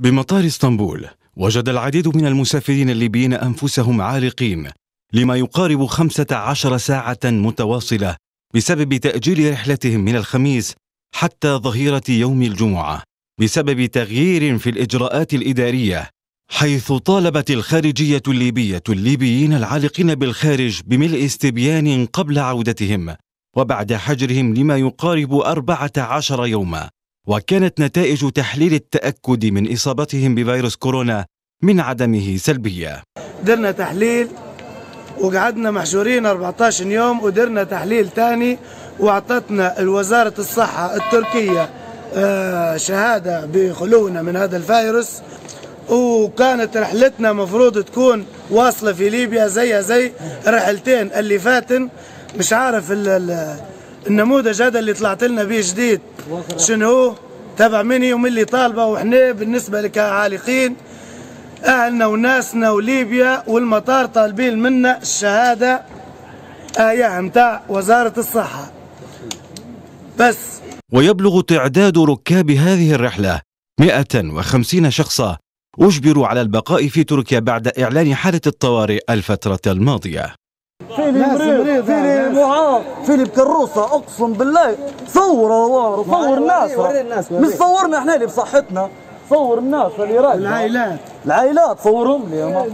بمطار اسطنبول وجد العديد من المسافرين الليبيين أنفسهم عالقين لما يقارب 15 ساعة متواصلة بسبب تأجيل رحلتهم من الخميس حتى ظهيرة يوم الجمعة بسبب تغيير في الإجراءات الإدارية حيث طالبت الخارجية الليبية الليبيين العالقين بالخارج بملء استبيان قبل عودتهم وبعد حجرهم لما يقارب 14 يوما وكانت نتائج تحليل التأكد من إصابتهم بفيروس كورونا من عدمه سلبية درنا تحليل وقعدنا محجورين 14 يوم ودرنا تحليل ثاني واعطتنا الوزارة الصحة التركية آه، شهادة بخلونا من هذا الفيروس وكانت رحلتنا مفروض تكون واصلة في ليبيا زي زي رحلتين اللي فاتن مش عارف النموذج هذا اللي طلعت لنا به جديد شنو تبع مني ومن اللي طالبه وحنا بالنسبه لك عالقين اهلنا وناسنا وليبيا والمطار طالبين منا الشهاده ايه نتاع وزاره الصحه بس ويبلغ تعداد ركاب هذه الرحله 150 شخصا أجبروا على البقاء في تركيا بعد إعلان حالة الطوارئ الفترة الماضية فيلي مريض فيلي معاق فيلي كروسه اقسم بالله صور صور صور الناس مش صورنا احنا اللي بصحتنا صور الناس اللي راجعه العائلات العائلات صورهم لي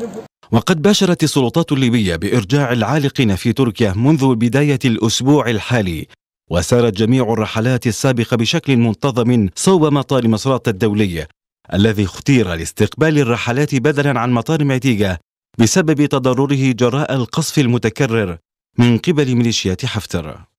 وقد باشرت السلطات الليبية بإرجاع العالقين في تركيا منذ بداية الأسبوع الحالي وسارت جميع الرحلات السابقة بشكل منتظم صوب مطار مصرات الدولي الذي اختير لاستقبال الرحلات بدلا عن مطار معتيقة بسبب تضرره جراء القصف المتكرر من قبل ميليشيات حفتر